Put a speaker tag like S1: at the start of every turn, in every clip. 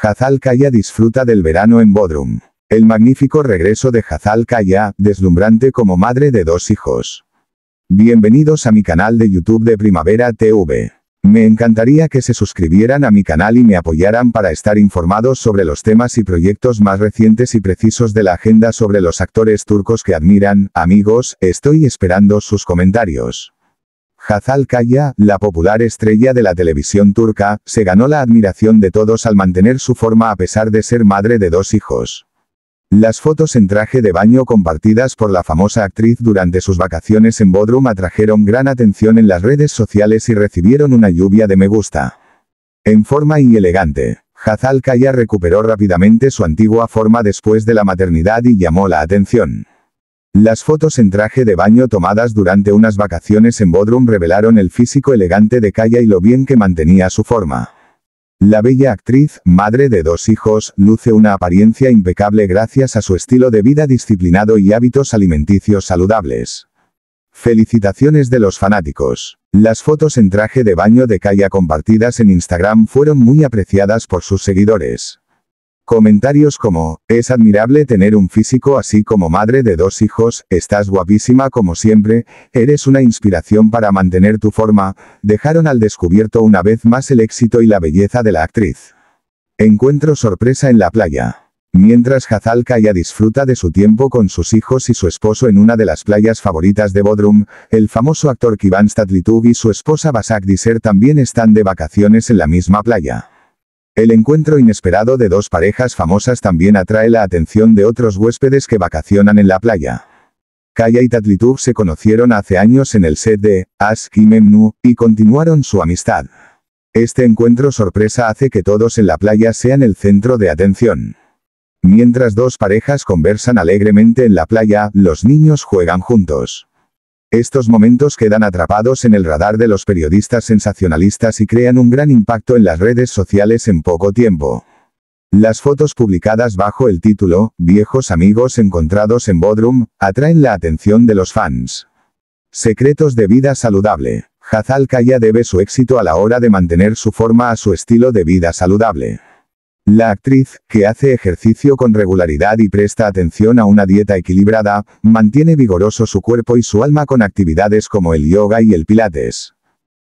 S1: Hazal Kaya disfruta del verano en Bodrum. El magnífico regreso de Hazal Kaya, deslumbrante como madre de dos hijos. Bienvenidos a mi canal de YouTube de Primavera TV. Me encantaría que se suscribieran a mi canal y me apoyaran para estar informados sobre los temas y proyectos más recientes y precisos de la agenda sobre los actores turcos que admiran, amigos, estoy esperando sus comentarios. Hazal Kaya, la popular estrella de la televisión turca, se ganó la admiración de todos al mantener su forma a pesar de ser madre de dos hijos. Las fotos en traje de baño compartidas por la famosa actriz durante sus vacaciones en Bodrum atrajeron gran atención en las redes sociales y recibieron una lluvia de me gusta. En forma y elegante, Hazal Kaya recuperó rápidamente su antigua forma después de la maternidad y llamó la atención. Las fotos en traje de baño tomadas durante unas vacaciones en Bodrum revelaron el físico elegante de Kaya y lo bien que mantenía su forma. La bella actriz, madre de dos hijos, luce una apariencia impecable gracias a su estilo de vida disciplinado y hábitos alimenticios saludables. Felicitaciones de los fanáticos. Las fotos en traje de baño de Kaya compartidas en Instagram fueron muy apreciadas por sus seguidores. Comentarios como, es admirable tener un físico así como madre de dos hijos, estás guapísima como siempre, eres una inspiración para mantener tu forma, dejaron al descubierto una vez más el éxito y la belleza de la actriz. Encuentro sorpresa en la playa. Mientras Hazal Kaya disfruta de su tiempo con sus hijos y su esposo en una de las playas favoritas de Bodrum, el famoso actor Kivan Statlitug y su esposa Basak Disser también están de vacaciones en la misma playa. El encuentro inesperado de dos parejas famosas también atrae la atención de otros huéspedes que vacacionan en la playa. Kaya y Tatlitub se conocieron hace años en el set de Ask Memnu, y continuaron su amistad. Este encuentro sorpresa hace que todos en la playa sean el centro de atención. Mientras dos parejas conversan alegremente en la playa, los niños juegan juntos. Estos momentos quedan atrapados en el radar de los periodistas sensacionalistas y crean un gran impacto en las redes sociales en poco tiempo. Las fotos publicadas bajo el título, Viejos amigos encontrados en Bodrum, atraen la atención de los fans. Secretos de vida saludable. Hazal Kaya debe su éxito a la hora de mantener su forma a su estilo de vida saludable. La actriz, que hace ejercicio con regularidad y presta atención a una dieta equilibrada, mantiene vigoroso su cuerpo y su alma con actividades como el yoga y el pilates.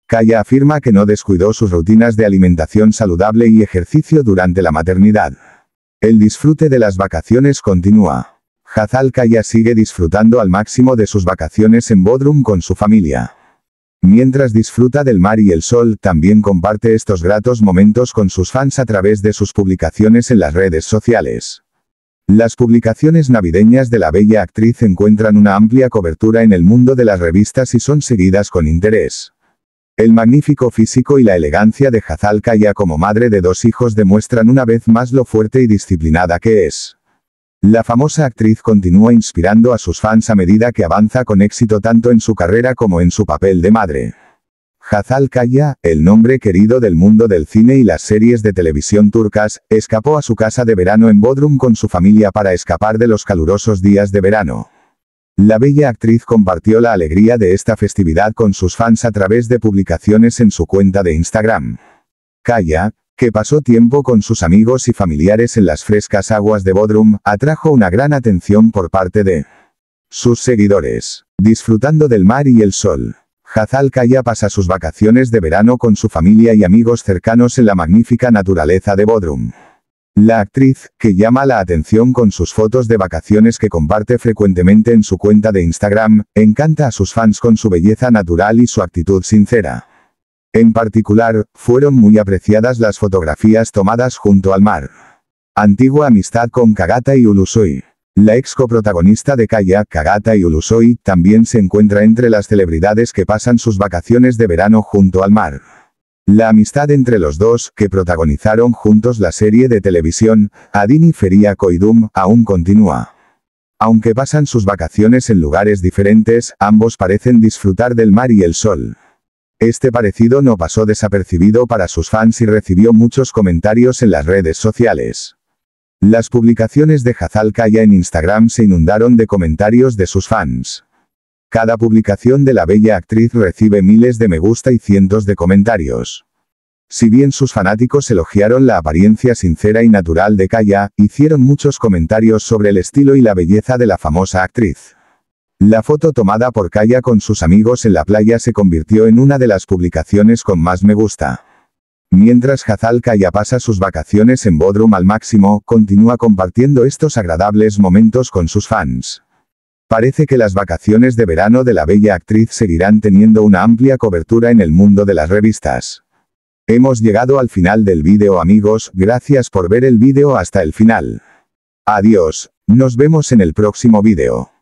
S1: Kaya afirma que no descuidó sus rutinas de alimentación saludable y ejercicio durante la maternidad. El disfrute de las vacaciones continúa. Hazal Kaya sigue disfrutando al máximo de sus vacaciones en Bodrum con su familia. Mientras disfruta del mar y el sol, también comparte estos gratos momentos con sus fans a través de sus publicaciones en las redes sociales. Las publicaciones navideñas de la bella actriz encuentran una amplia cobertura en el mundo de las revistas y son seguidas con interés. El magnífico físico y la elegancia de Hazal Kaya como madre de dos hijos demuestran una vez más lo fuerte y disciplinada que es. La famosa actriz continúa inspirando a sus fans a medida que avanza con éxito tanto en su carrera como en su papel de madre. Hazal Kaya, el nombre querido del mundo del cine y las series de televisión turcas, escapó a su casa de verano en Bodrum con su familia para escapar de los calurosos días de verano. La bella actriz compartió la alegría de esta festividad con sus fans a través de publicaciones en su cuenta de Instagram. Kaya, que pasó tiempo con sus amigos y familiares en las frescas aguas de Bodrum, atrajo una gran atención por parte de sus seguidores, disfrutando del mar y el sol. Hazal Kaya pasa sus vacaciones de verano con su familia y amigos cercanos en la magnífica naturaleza de Bodrum. La actriz, que llama la atención con sus fotos de vacaciones que comparte frecuentemente en su cuenta de Instagram, encanta a sus fans con su belleza natural y su actitud sincera. En particular, fueron muy apreciadas las fotografías tomadas junto al mar. Antigua amistad con Kagata y Ulusoi. La ex coprotagonista de Kaya, Kagata y Ulusoi, también se encuentra entre las celebridades que pasan sus vacaciones de verano junto al mar. La amistad entre los dos, que protagonizaron juntos la serie de televisión, Adini Feria Koidum, aún continúa. Aunque pasan sus vacaciones en lugares diferentes, ambos parecen disfrutar del mar y el sol. Este parecido no pasó desapercibido para sus fans y recibió muchos comentarios en las redes sociales. Las publicaciones de Hazal Kaya en Instagram se inundaron de comentarios de sus fans. Cada publicación de la bella actriz recibe miles de me gusta y cientos de comentarios. Si bien sus fanáticos elogiaron la apariencia sincera y natural de Kaya, hicieron muchos comentarios sobre el estilo y la belleza de la famosa actriz. La foto tomada por Kaya con sus amigos en la playa se convirtió en una de las publicaciones con más me gusta. Mientras Hazal Kaya pasa sus vacaciones en Bodrum al máximo, continúa compartiendo estos agradables momentos con sus fans. Parece que las vacaciones de verano de la bella actriz seguirán teniendo una amplia cobertura en el mundo de las revistas. Hemos llegado al final del vídeo amigos, gracias por ver el vídeo hasta el final. Adiós, nos vemos en el próximo vídeo.